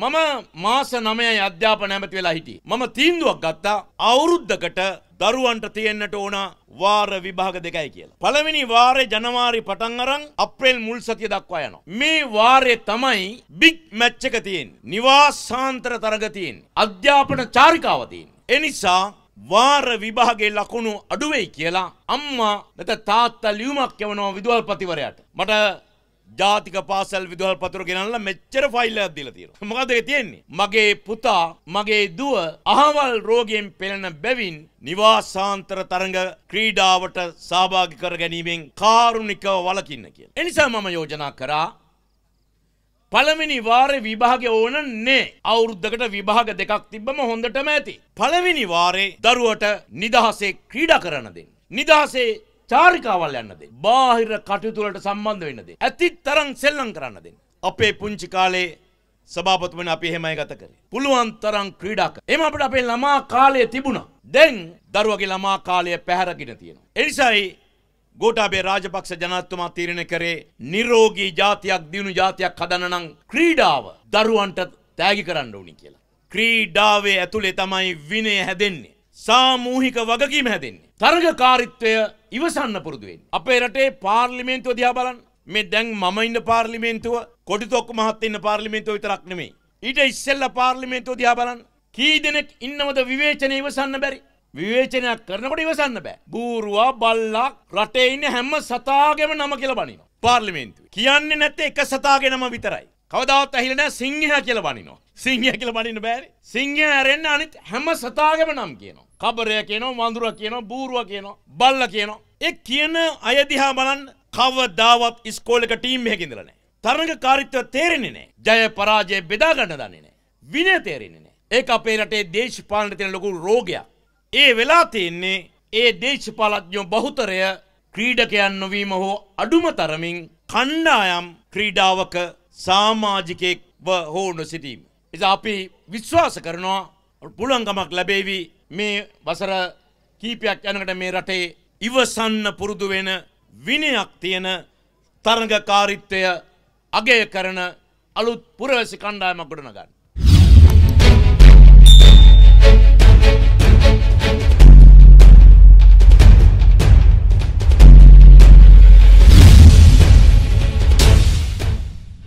මම මාස 9යි අධ්‍යාපන ඇමති වෙලා හිටියේ. මම තීන්දුවක් ගත්තා අවුරුද්දකට දරුවන්ට තියෙන්නට ඕන වාර විභාග දෙකයි කියලා. පළවෙනි වාරේ ජනවාරි පටන් අරන් අප්‍රේල් මුල් සතිය දක්වා යනවා. මේ වාරේ තමයි බිග් මැච් එක තියෙන්නේ. නිවාසාන්තර තරග තියෙන්නේ. අධ්‍යාපන චාරිකාව තියෙන්නේ. ඒ නිසා වාර විභාගේ ලකුණු අඩුවෙයි කියලා අම්මා නැත්නම් තාත්තා ලියුමක් යවනවා විදුහල්පතිවරයාට. මට ජාතික පාසල් විදුහල් පතුර ගෙනල්ල මෙච්චර ෆයිල්ලයක් දීලා තියෙනවා. මොකද ඒක තියෙන්නේ? මගේ පුතා, මගේ දුව අහවල් රෝගයෙන් පෙළෙන බැවින් නිවාසාන්තර තරඟ ක්‍රීඩාවට සහභාගී කර ගැනීමෙන් කාරුණිකව වළකින්න කියලා. එනිසා මම යෝජනා කරා පළවෙනි වාරේ විභාගය ඕන නෑ. අවුරුද්දකට විභාග දෙකක් තිබ්බම හොඳටම ඇති. පළවෙනි වාරේ දරුවට නිදහසේ ක්‍රීඩා කරන්න දෙන්න. නිදහසේ චාරිකාවල් යන්නද. බාහිර කටයුතුවලට සම්බන්ධ වෙන්නද. ඇති තරම් සෙල්ලම් කරන්න දෙන්න. අපේ පුංචි කාලේ සභාපතුමන අපි හෙමයි ගත කරේ. පුළුවන් තරම් ක්‍රීඩාක. එම අපට අපේ ළමා කාලය තිබුණා. දැන් දරුවගේ ළමා කාලය පැහැරගෙන තියෙනවා. එනිසායි ගෝටාබේ රාජපක්ෂ ජනත්තුමා තීරණය කරේ නිරෝගී ජාතියක් දියුණු ජාතියක් හදන්න නම් ක්‍රීඩාව දරුවන්ට තෑගි කරන්න ඕනි කියලා. ක්‍රීඩාවේ ඇතුලේ තමයි විනය හැදෙන්නේ. සාමූහික වගකීම හැදෙන්නේ. තරගකාරීත්වය ඉවසන්න පුරුදු වෙන්න. අපේ රටේ පාර්ලිමේන්තුව දිහා බලන්න. මේ දැන් මම ඉන්න පාර්ලිමේන්තුව කොටිතොක්ක මහත් ඉන්න පාර්ලිමේන්තුව විතරක් නෙමෙයි. ඊට ඉස්සෙල්ලා පාර්ලිමේන්තුව දිහා බලන්න. කී දෙනෙක් ඉන්නවද විවේචනය ඉවසන්න බැරි? විවේචනයක් කරනකොට ඉවසන්න බෑ. බූරුවා බල්ලා රටේ ඉන්න හැම සතාගේම නම කියලා බනිනවා. පාර්ලිමේන්තුවේ. කියන්නේ නැත්තේ එක සතාගේ නම විතරයි. කවදාවත් ඇහිලා නැහැ සිංහයා කියලා බනිනවා. සිංහයා කියලා බනින්න බෑනේ. සිංහයා ඇරෙන්න අනිත් හැම සතාගේම නම් කියනවා. කබරය කියනවා, වඳුරා කියනවා, බූරුවා කියනවා, බල්ලා කියනවා. ඒ කියන අය දිහා බලන්න කවදාවත් ඉස්කෝලේක ටීම් එකක ඉඳලා නැහැ. තරඟකාරීත්වය තේරෙන්නේ නැහැ. ජය පරාජය බෙදා ගන්න දන්නේ නැහැ. විනය තේරෙන්නේ නැහැ. ඒක අපේ රටේ දේශපාලන තියෙන ලොකු රෝගයක්. ඒ වෙලා තියෙන්නේ ඒ දේශපාලඥයෝ බහුතරය ක්‍රීඩකයන් නොවීම හෝ අඩුම තරමින් කණ්ඩායම් ක්‍රීඩාවක සාමාජිකයෙක්ව හෝ නොසිටීම. එදා අපි විශ්වාස කරනවා පුළුවන්කමක් ලැබේවි මේ වසර කීපයක් යනකට මේ රටේ ඉවසන්න පුරුදු වෙන විනයක් තියෙන තරඟකාරීත්වය අගය කරන අලුත් පුරවැසි කණ්ඩායමක් ගොඩනගන්න.